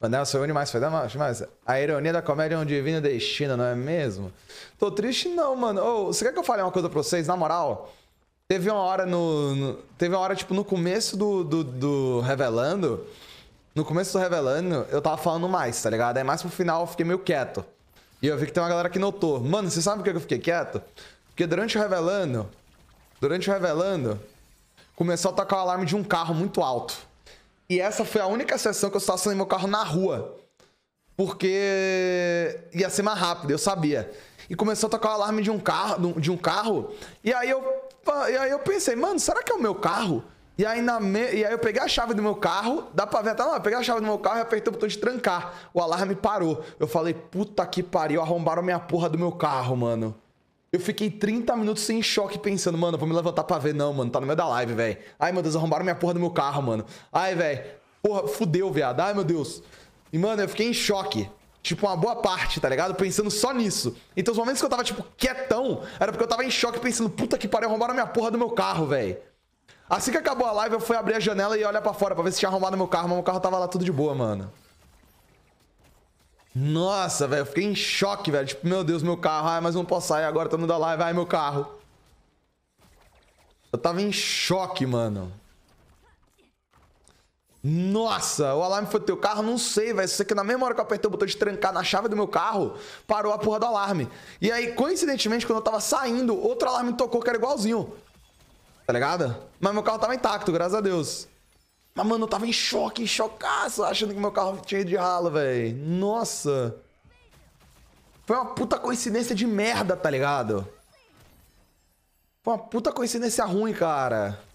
Mandela se une mais, foi demais, mais. A ironia da comédia é um divino destino, não é mesmo? Tô triste não, mano. Ô, você quer que eu fale uma coisa pra vocês? Na moral, teve uma hora no... no teve uma hora, tipo, no começo do, do, do, Revelando... No começo do Revelando, eu tava falando mais, tá ligado? Aí mais pro final eu fiquei meio quieto. E eu vi que tem uma galera que notou. Mano, você sabe por que eu fiquei quieto? Porque durante o Revelando... Durante o Revelando... Começou a tocar o alarme de um carro muito alto. E essa foi a única sessão que eu estacionei meu carro na rua. Porque ia ser mais rápido, eu sabia. E começou a tocar o alarme de um carro, de um carro. E aí eu, e aí eu pensei, mano, será que é o meu carro? E aí, na me... e aí eu peguei a chave do meu carro, dá pra ver até lá, eu peguei a chave do meu carro e apertei o botão de trancar. O alarme parou. Eu falei, puta que pariu, arrombaram minha porra do meu carro, mano. Eu fiquei 30 minutos sem choque pensando, mano, vou me levantar pra ver, não, mano, tá no meio da live, velho. Ai, meu Deus, arrombaram minha porra do meu carro, mano. Ai, velho, porra, fudeu, viado. Ai, meu Deus. E, mano, eu fiquei em choque. Tipo, uma boa parte, tá ligado? Pensando só nisso. Então, os momentos que eu tava, tipo, quietão, era porque eu tava em choque pensando, puta que pariu, arrombaram minha porra do meu carro, velho. Assim que acabou a live, eu fui abrir a janela e olhar para fora para ver se tinha arrumado meu carro, mas meu carro tava lá tudo de boa, mano. Nossa, velho, eu fiquei em choque, velho. Tipo, meu Deus, meu carro. Ai, mas não posso sair agora, tá no da live. Ai, meu carro. Eu tava em choque, mano. Nossa, o alarme foi teu carro? Não sei, velho. Isso aqui na mesma hora que eu apertei o botão de trancar na chave do meu carro, parou a porra do alarme. E aí, coincidentemente, quando eu tava saindo, outro alarme tocou que era igualzinho. Tá ligado? Mas meu carro tava intacto, graças a Deus. Mas, mano, eu tava em choque, em chocaço, achando que meu carro tinha ido de ralo, velho. Nossa. Foi uma puta coincidência de merda, tá ligado? Foi uma puta coincidência ruim, cara.